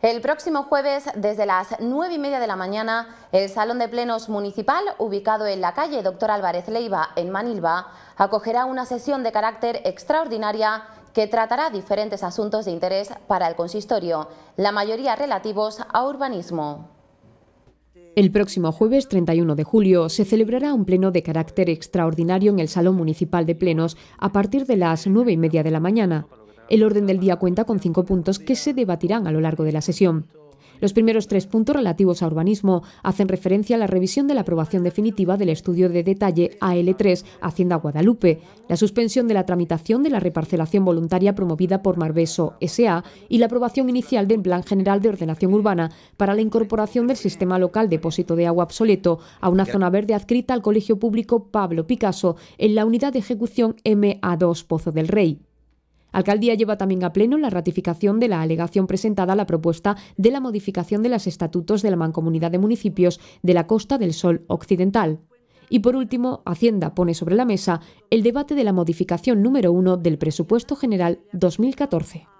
El próximo jueves, desde las 9 y media de la mañana, el Salón de Plenos Municipal, ubicado en la calle Doctor Álvarez Leiva, en Manilva, acogerá una sesión de carácter extraordinaria que tratará diferentes asuntos de interés para el consistorio, la mayoría relativos a urbanismo. El próximo jueves 31 de julio se celebrará un pleno de carácter extraordinario en el Salón Municipal de Plenos a partir de las nueve y media de la mañana. El orden del día cuenta con cinco puntos que se debatirán a lo largo de la sesión. Los primeros tres puntos relativos a urbanismo hacen referencia a la revisión de la aprobación definitiva del estudio de detalle AL3 Hacienda Guadalupe, la suspensión de la tramitación de la reparcelación voluntaria promovida por Marbeso SA y la aprobación inicial del Plan General de Ordenación Urbana para la incorporación del sistema local depósito de agua obsoleto a una zona verde adscrita al Colegio Público Pablo Picasso en la unidad de ejecución MA2 Pozo del Rey. Alcaldía lleva también a pleno la ratificación de la alegación presentada a la propuesta de la modificación de los estatutos de la Mancomunidad de Municipios de la Costa del Sol Occidental. Y por último, Hacienda pone sobre la mesa el debate de la modificación número uno del Presupuesto General 2014.